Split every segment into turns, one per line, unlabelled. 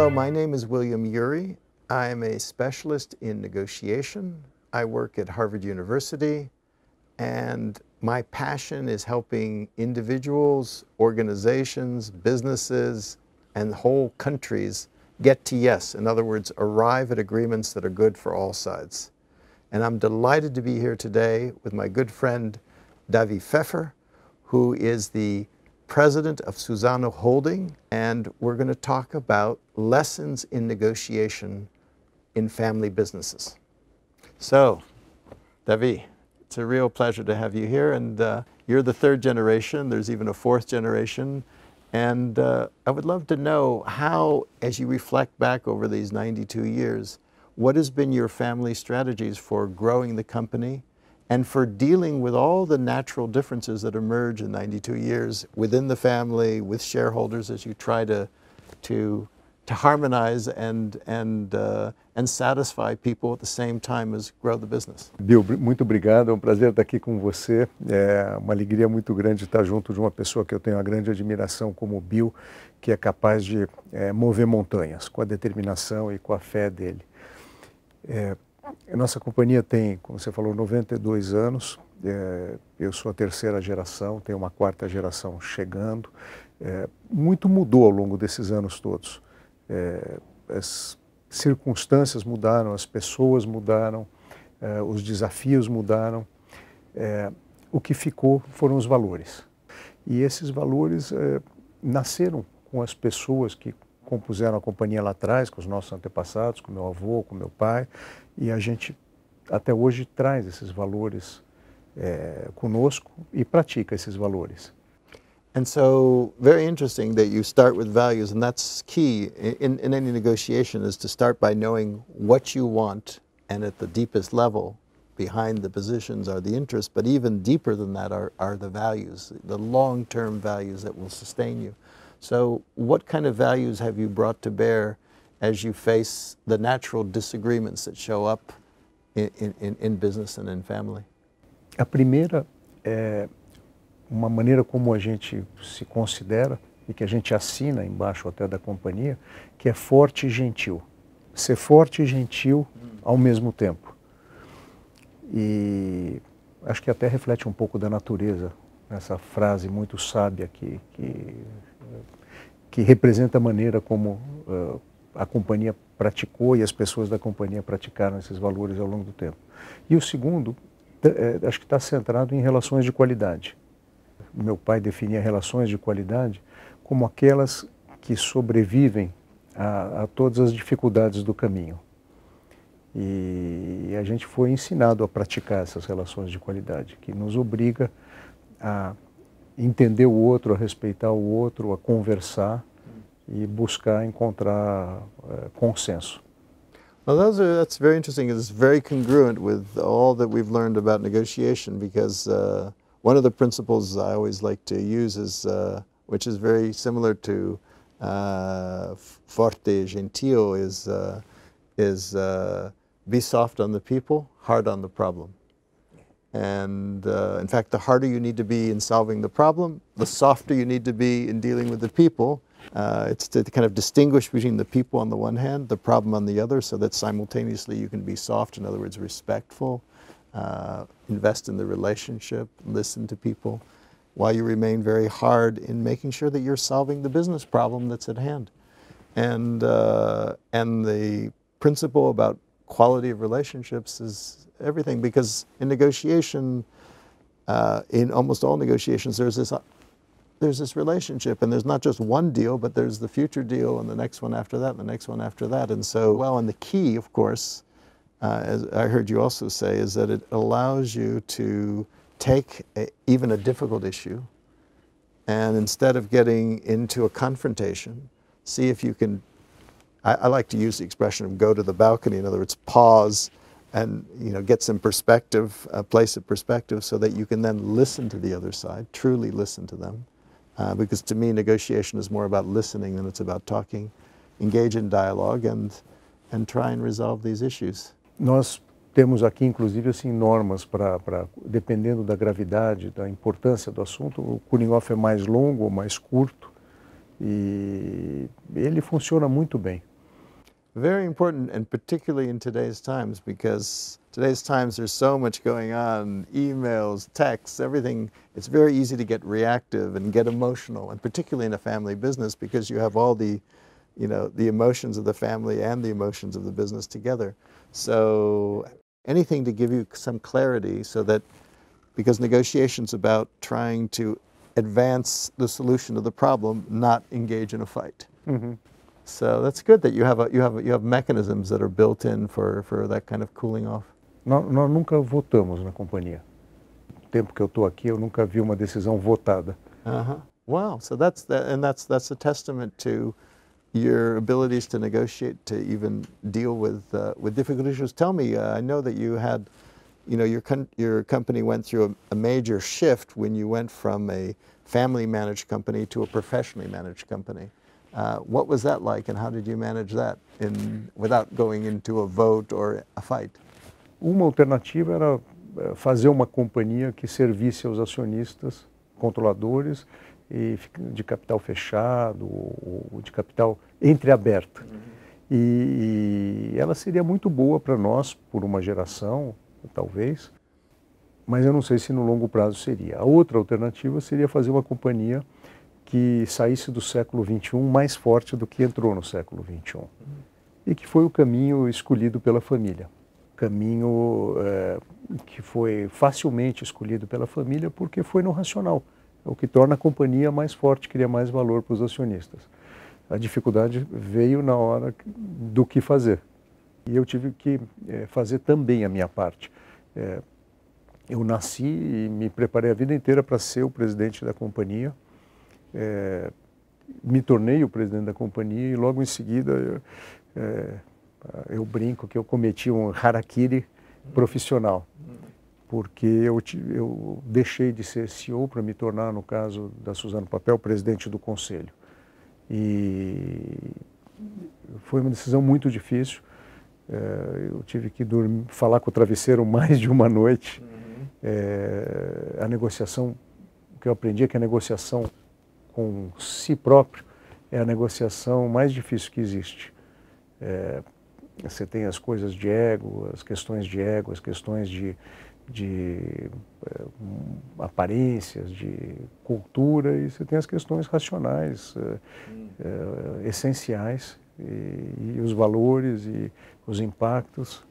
Hello, my name is William Urey. I'm a specialist in negotiation. I work at Harvard University, and my passion is helping individuals, organizations, businesses, and whole countries get to yes. In other words, arrive at agreements that are good for all sides. And I'm delighted to be here today with my good friend, Davi Pfeffer, who is the president of Suzano Holding, and we're going to talk about lessons in negotiation in family businesses. So, Davi, it's a real pleasure to have you here, and uh, you're the third generation. There's even a fourth generation. And uh, I would love to know how, as you reflect back over these 92 years, what has been your family strategies for growing the company and for dealing with all the natural differences that emerge in 92 years within the family, with shareholders as you try to, to, to harmonize and, and, uh, and satisfy people at the same time as grow the business.
Bill, muito obrigado. É um prazer estar aqui com você. É uma alegria muito grande estar junto de uma pessoa que eu tenho uma grande admiração como o Bill, que é capaz de é, mover montanhas com a determinação e com a fé dele. É, a nossa companhia tem, como você falou, 92 anos. É, eu sou a terceira geração, tem uma quarta geração chegando. É, muito mudou ao longo desses anos todos. É, as circunstâncias mudaram, as pessoas mudaram, é, os desafios mudaram. É, o que ficou foram os valores. E esses valores é, nasceram com as pessoas que compuseram a companhia lá atrás, com os nossos antepassados, com meu avô, com meu pai, e a gente até hoje traz esses valores é, conosco e pratica esses valores. And so, very
interesting that you start with values, and that's key in, in any negotiation is to start by knowing what you want, and at the deepest level, behind the positions are the interests, but even deeper than that are, are the values, the long term values that will sustain you. So, what kind of values have you brought to bear as you face the natural disagreements that show up in, in, in business and in family?
A primeira é uma maneira como a gente se considera e que a gente assina embaixo até da companhia, que é forte e gentil. Ser forte e gentil ao mesmo tempo. E acho que até reflete um pouco da natureza, essa frase muito sábia que, que que representa a maneira como uh, a companhia praticou e as pessoas da companhia praticaram esses valores ao longo do tempo. E o segundo, é, acho que está centrado em relações de qualidade. Meu pai definia relações de qualidade como aquelas que sobrevivem a, a todas as dificuldades do caminho. E, e a gente foi ensinado a praticar essas relações de qualidade, que nos obriga a entender o outro, a respeitar o outro, a conversar e buscar encontrar consenso.
Well, that's very interesting. It's very congruent with all that we've learned about negotiation because uh, one of the principles I always like to use is, uh, which is very similar to uh, forte gentil, is, uh, is uh, be soft on the people, hard on the problem. And uh, in fact, the harder you need to be in solving the problem, the softer you need to be in dealing with the people. Uh, it's to kind of distinguish between the people on the one hand, the problem on the other, so that simultaneously you can be soft, in other words, respectful, uh, invest in the relationship, listen to people, while you remain very hard in making sure that you're solving the business problem that's at hand. And, uh, and the principle about quality of relationships is everything because in negotiation, uh, in almost all negotiations, there's this there's this relationship, and there's not just one deal, but there's the future deal, and the next one after that, and the next one after that, and so well. And the key, of course, uh, as I heard you also say, is that it allows you to take a, even a difficult issue, and instead of getting into a confrontation, see if you can I, I, like to use the expression of go to the balcony. In other words, pause and you know get some perspective, a place of perspective, so that you can then listen to the other side, truly listen to them. Uh, because to me, negotiation is more about listening than it's about talking. Engage in dialogue and and try
and resolve these issues. Nós temos aqui, inclusive, assim, normas para, dependendo da gravidade, da importância do assunto, o cooling off é mais longo ou mais curto e ele funciona muito bem. Very important,
and particularly in today's times, because today's times there's so much going on emails, texts, everything. It's very easy to get reactive and get emotional, and particularly in a family business because you have all the you know, the emotions of the family and the emotions of the business together. So anything to give you some clarity so that because negotiations about trying to advance the solution to the problem, not engage in a fight. Mm -hmm. So that's good that you have, a, you have, you have mechanisms that
are built in for, for that kind of cooling off. Nós, nunca votamos na companhia. tempo que eu estou aqui, eu nunca vi uma decisão votada.
Uh -huh. Wow. So that's that, and that's that's a testament to your abilities to negotiate, to even deal with uh, with difficult issues. Tell me, uh, I know that you had, you know, your your company went through a, a major shift when you went from a family managed company to a professionally managed company. Uh, what was that like and how did you manage that in, without going
into a vote or a fight? Uma alternativa era eh, fazer uma companhia que servisse aos acionistas, controladores, e de capital fechado ou de capital entreaberto. Uhum. E, e ela seria muito boa para nós, por uma geração, talvez, mas eu não sei se no longo prazo seria. A outra alternativa seria fazer uma companhia que saísse do século XXI mais forte do que entrou no século XXI. E que foi o caminho escolhido pela família. Caminho é, que foi facilmente escolhido pela família porque foi no racional, é o que torna a companhia mais forte, cria mais valor para os acionistas. A dificuldade veio na hora do que fazer. E eu tive que é, fazer também a minha parte. É, eu nasci e me preparei a vida inteira para ser o presidente da companhia é, me tornei o presidente da companhia e logo em seguida eu, é, eu brinco que eu cometi um harakiri profissional, porque eu, eu deixei de ser CEO para me tornar, no caso da Suzano Papel, presidente do conselho. E foi uma decisão muito difícil. É, eu tive que dormir, falar com o travesseiro mais de uma noite. Uhum. É, a negociação, o que eu aprendi é que a negociação com si próprio é a negociação mais difícil que existe. É, você tem as coisas de ego, as questões de ego, as questões de, de é, aparências, de cultura, e você tem as questões racionais, é, é essenciais, e, e os valores e os impactos.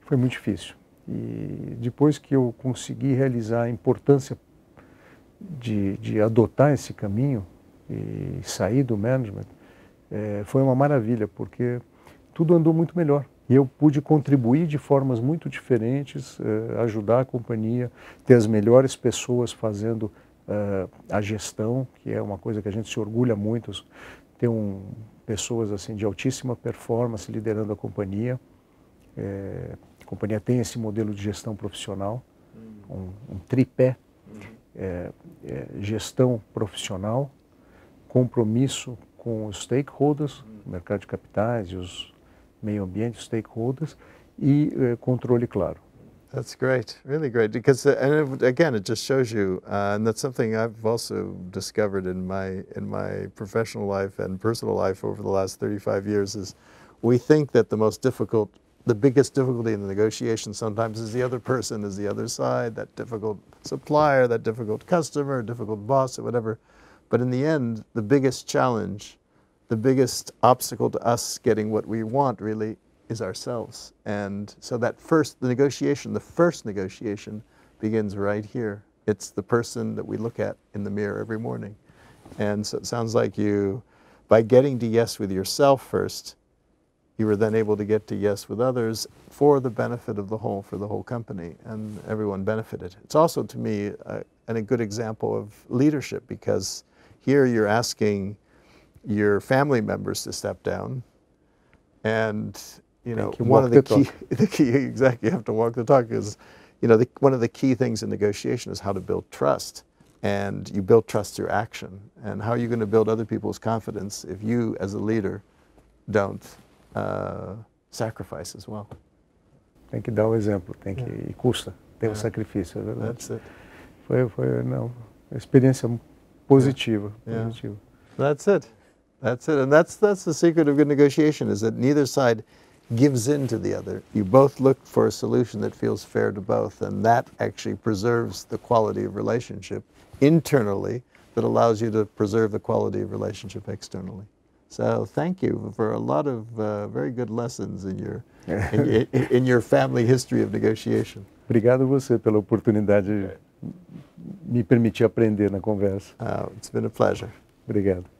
Foi muito difícil. E depois que eu consegui realizar a importância de, de adotar esse caminho e sair do management é, foi uma maravilha, porque tudo andou muito melhor. E eu pude contribuir de formas muito diferentes, é, ajudar a companhia, ter as melhores pessoas fazendo é, a gestão, que é uma coisa que a gente se orgulha muito, ter um, pessoas assim de altíssima performance liderando a companhia. É, a companhia tem esse modelo de gestão profissional, hum. um, um tripé é, é, gestão profissional, compromisso com os stakeholders, o hum. mercado de capitais e os meio ambiente stakeholders, e é, controle claro.
That's great, really great. Because uh, and it, again, it just shows you, uh, and that's something I've also discovered in my in my professional life and personal life over the last 35 years is, we think that the most difficult the biggest difficulty in the negotiation sometimes is the other person, is the other side, that difficult supplier, that difficult customer, difficult boss, or whatever. But in the end, the biggest challenge, the biggest obstacle to us getting what we want really is ourselves. And so that first, the negotiation, the first negotiation begins right here. It's the person that we look at in the mirror every morning. And so it sounds like you, by getting to yes with yourself first, you were then able to get to yes with others for the benefit of the whole, for the whole company, and everyone benefited. It's also, to me, a, and a good example of leadership because here you're asking your family members to step down, and you know you one of the, the key, the key exactly you have to walk the talk is, you know, the, one of the key things in negotiation is how to build trust, and you build trust through action. And how are you going to build other people's confidence if you, as a leader, don't uh, sacrifice as well.
Tem que dar o exemplo, tem que yeah. e custa, tem o yeah. um sacrifício, é verdade. That's it. Foi, foi não, experiência positiva, yeah. positiva.
That's it. That's it. And that's that's the secret of good negotiation is that neither side gives in to the other. You both look for a solution that feels fair to both, and that actually preserves the quality of relationship internally that allows you to preserve the quality of relationship externally. So thank you for a lot of uh, very good lessons in your
in, in, your family history of negotiation. Obrigado você pela oportunidade me permitir aprender na conversa. Uh, it's been a pleasure. Obrigado.